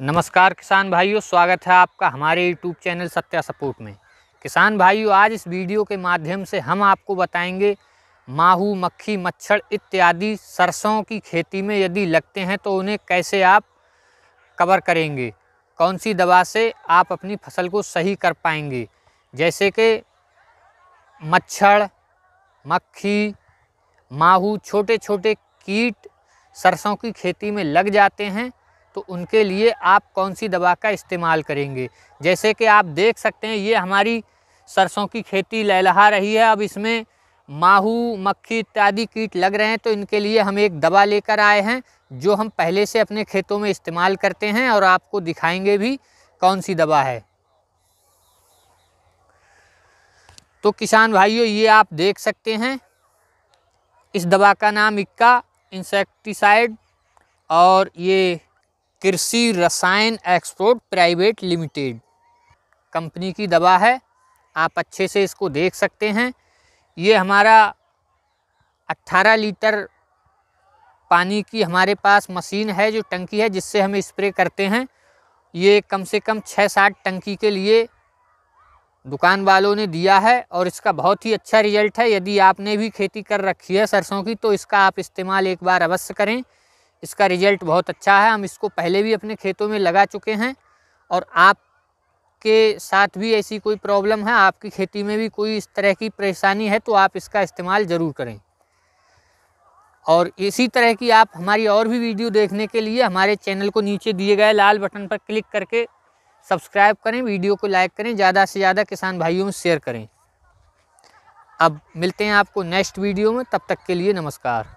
नमस्कार किसान भाइयों स्वागत है आपका हमारे यूट्यूब चैनल सत्या सपोर्ट में किसान भाइयों आज इस वीडियो के माध्यम से हम आपको बताएंगे माहू मक्खी मच्छर इत्यादि सरसों की खेती में यदि लगते हैं तो उन्हें कैसे आप कवर करेंगे कौन सी दवा से आप अपनी फसल को सही कर पाएंगे जैसे कि मच्छर मक्खी माहू छोटे छोटे कीट सरसों की खेती में लग जाते हैं तो उनके लिए आप कौन सी दवा का इस्तेमाल करेंगे जैसे कि आप देख सकते हैं ये हमारी सरसों की खेती लहलहा रही है अब इसमें माहू मक्खी इत्यादि कीट लग रहे हैं तो इनके लिए हम एक दवा लेकर आए हैं जो हम पहले से अपने खेतों में इस्तेमाल करते हैं और आपको दिखाएंगे भी कौन सी दवा है तो किसान भाइयों ये आप देख सकते हैं इस दवा का नाम इक्का इंसेक्टिसाइड और ये कृषि रसायन एक्सपोर्ट प्राइवेट लिमिटेड कंपनी की दवा है आप अच्छे से इसको देख सकते हैं ये हमारा 18 लीटर पानी की हमारे पास मशीन है जो टंकी है जिससे हम स्प्रे करते हैं ये कम से कम छः सात टंकी के लिए दुकान वालों ने दिया है और इसका बहुत ही अच्छा रिजल्ट है यदि आपने भी खेती कर रखी है सरसों की तो इसका आप इस्तेमाल एक बार अवश्य करें इसका रिजल्ट बहुत अच्छा है हम इसको पहले भी अपने खेतों में लगा चुके हैं और आपके साथ भी ऐसी कोई प्रॉब्लम है आपकी खेती में भी कोई इस तरह की परेशानी है तो आप इसका इस्तेमाल ज़रूर करें और इसी तरह की आप हमारी और भी वीडियो देखने के लिए हमारे चैनल को नीचे दिए गए लाल बटन पर क्लिक करके सब्सक्राइब करें वीडियो को लाइक करें ज़्यादा से ज़्यादा किसान भाइयों में शेयर करें अब मिलते हैं आपको नेक्स्ट वीडियो में तब तक के लिए नमस्कार